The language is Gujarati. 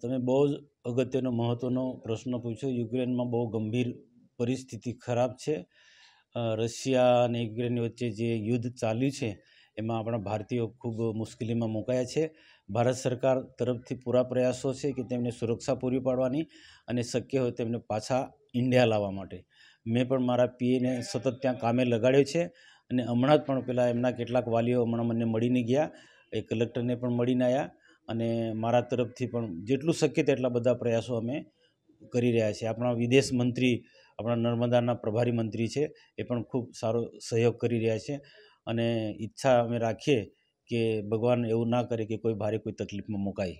તમે બહુ જ અગત્યનો મહત્ત્વનો પ્રશ્ન પૂછ્યો યુક્રેનમાં બહુ ગંભીર પરિસ્થિતિ ખરાબ છે રશિયા અને યુક્રેનની વચ્ચે જે યુદ્ધ ચાલ્યું છે એમાં આપણા ભારતીયો ખૂબ મુશ્કેલીમાં મુકાયા છે ભારત સરકાર તરફથી પૂરા પ્રયાસો છે કે તેમને સુરક્ષા પૂરી પાડવાની અને શક્ય હોય તેમને પાછા ઇન્ડિયા લાવવા માટે મેં પણ મારા પીએને સતત ત્યાં કામે લગાડ્યો છે અને હમણાં જ પણ પેલા એમના કેટલાક વાલીઓ હમણાં મને મળીને ગયા એ કલેક્ટરને પણ મળીને આવ્યા અને મારા તરફથી પણ જેટલું શક્ય તેટલા બધા પ્રયાસો અમે કરી રહ્યા છીએ આપણા વિદેશ મંત્રી આપણા નર્મદાના પ્રભારી મંત્રી છે એ પણ ખૂબ સારો સહયોગ કરી રહ્યા છે અને ઈચ્છા અમે રાખીએ કે ભગવાન એવું ના કરે કે કોઈ ભારે કોઈ તકલીફમાં મુકાય